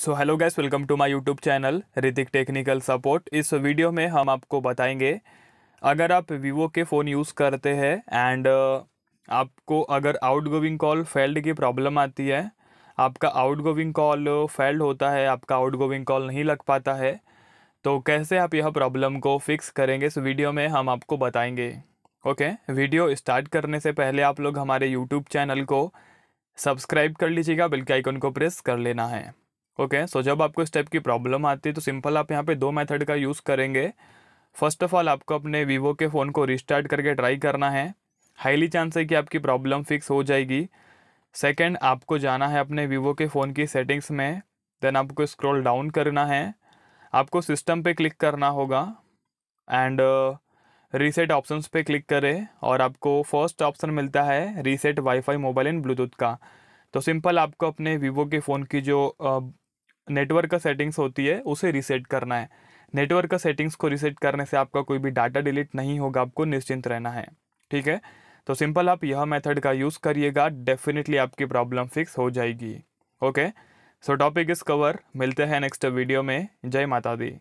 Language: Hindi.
so hello guys welcome to my YouTube channel Ritik technical support इस वीडियो में हम आपको बताएंगे अगर आप वीवो के फ़ोन यूज़ करते हैं एंड uh, आपको अगर आउटगोइंग कॉल फेल्ड की प्रॉब्लम आती है आपका आउटगोइंग कॉल फेल्ड होता है आपका आउटगोइंग कॉल नहीं लग पाता है तो कैसे आप यह प्रॉब्लम को फिक्स करेंगे इस वीडियो में हम आपको बताएँगे ओके okay, वीडियो स्टार्ट करने से पहले आप लोग हमारे यूट्यूब चैनल को सब्सक्राइब कर लीजिएगा बिल्कुल आइकन को प्रेस कर लेना है ओके सो जब आपको इस टाइप की प्रॉब्लम आती है तो सिंपल आप यहाँ पे दो मेथड का यूज़ करेंगे फर्स्ट ऑफ ऑल आपको अपने वीवो के फ़ोन को रिस्टार्ट करके ट्राई करना है हाईली चांस है कि आपकी प्रॉब्लम फिक्स हो जाएगी सेकंड आपको जाना है अपने वीवो के फ़ोन की सेटिंग्स में देन आपको स्क्रॉल डाउन करना है आपको सिस्टम पे क्लिक करना होगा एंड रीसेट ऑप्शंस पे क्लिक करें और आपको फर्स्ट ऑप्शन मिलता है reset wifi mobile and Bluetooth का तो सिंपल आपको अपने वीवो के फ़ोन की जो uh, नेटवर्क का सेटिंग्स होती है उसे रीसेट करना है नेटवर्क का सेटिंग्स को रीसेट करने से आपका कोई भी डाटा डिलीट नहीं होगा आपको निश्चिंत रहना है ठीक है तो सिंपल आप यह मेथड का यूज़ करिएगा डेफिनेटली आपकी प्रॉब्लम फिक्स हो जाएगी ओके सो टॉपिक इस कवर मिलते हैं नेक्स्ट वीडियो में जय माता दी